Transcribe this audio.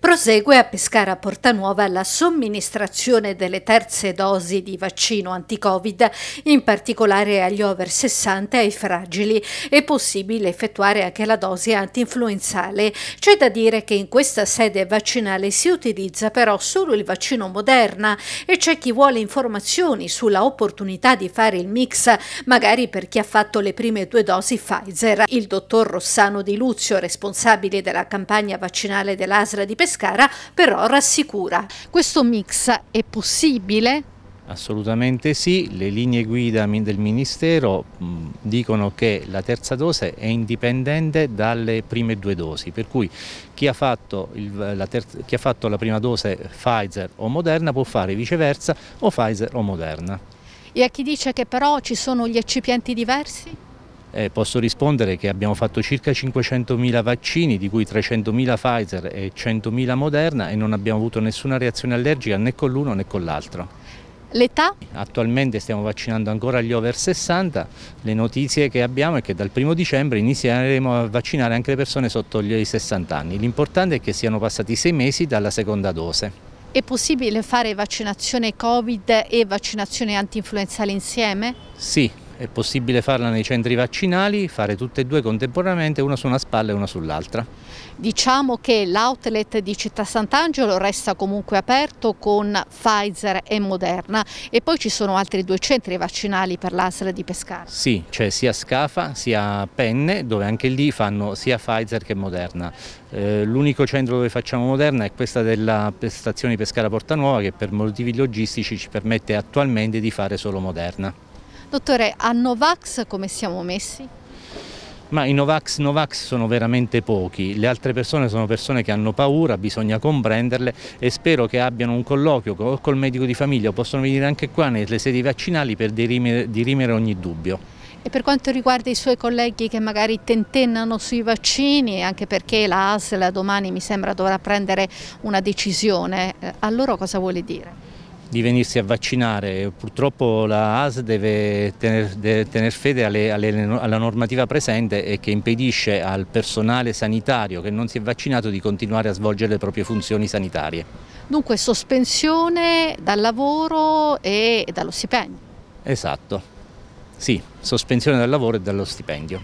Prosegue a pescare a Nuova la somministrazione delle terze dosi di vaccino anti-Covid, in particolare agli over 60 e ai fragili. È possibile effettuare anche la dose anti-influenzale. C'è da dire che in questa sede vaccinale si utilizza però solo il vaccino Moderna e c'è chi vuole informazioni sulla opportunità di fare il mix, magari per chi ha fatto le prime due dosi Pfizer. Il dottor Rossano Di Luzio, responsabile della campagna vaccinale dell'ASRA di Pescara, Pescara però rassicura. Questo mix è possibile? Assolutamente sì, le linee guida del Ministero mm, dicono che la terza dose è indipendente dalle prime due dosi, per cui chi ha, il, la terza, chi ha fatto la prima dose Pfizer o Moderna può fare viceversa o Pfizer o Moderna. E a chi dice che però ci sono gli eccipienti diversi? Eh, posso rispondere che abbiamo fatto circa 500.000 vaccini, di cui 300.000 Pfizer e 100.000 Moderna e non abbiamo avuto nessuna reazione allergica né con l'uno né con l'altro. L'età? Attualmente stiamo vaccinando ancora gli over 60, le notizie che abbiamo è che dal 1 dicembre inizieremo a vaccinare anche le persone sotto gli 60 anni, l'importante è che siano passati sei mesi dalla seconda dose. È possibile fare vaccinazione Covid e vaccinazione anti-influenzale insieme? Sì, è possibile farla nei centri vaccinali, fare tutte e due contemporaneamente, una su una spalla e una sull'altra. Diciamo che l'outlet di Città Sant'Angelo resta comunque aperto con Pfizer e Moderna e poi ci sono altri due centri vaccinali per l'ASL di Pescara. Sì, c'è cioè sia Scafa sia Penne dove anche lì fanno sia Pfizer che Moderna. Eh, l'unico centro dove facciamo Moderna è questa della stazione Pescara Porta Nuova che per motivi logistici ci permette attualmente di fare solo Moderna. Dottore, a Novax come siamo messi? Ma i Novax Novax sono veramente pochi, le altre persone sono persone che hanno paura, bisogna comprenderle e spero che abbiano un colloquio o col medico di famiglia, possono venire anche qua nelle sedi vaccinali per dirimere, dirimere ogni dubbio. E per quanto riguarda i suoi colleghi che magari tentennano sui vaccini, anche perché la ASL domani mi sembra dovrà prendere una decisione, eh, a loro cosa vuole dire? di venirsi a vaccinare. Purtroppo la AS deve tener, tener fede alle, alle, alla normativa presente e che impedisce al personale sanitario che non si è vaccinato di continuare a svolgere le proprie funzioni sanitarie. Dunque sospensione dal lavoro e dallo stipendio. Esatto, sì, sospensione dal lavoro e dallo stipendio.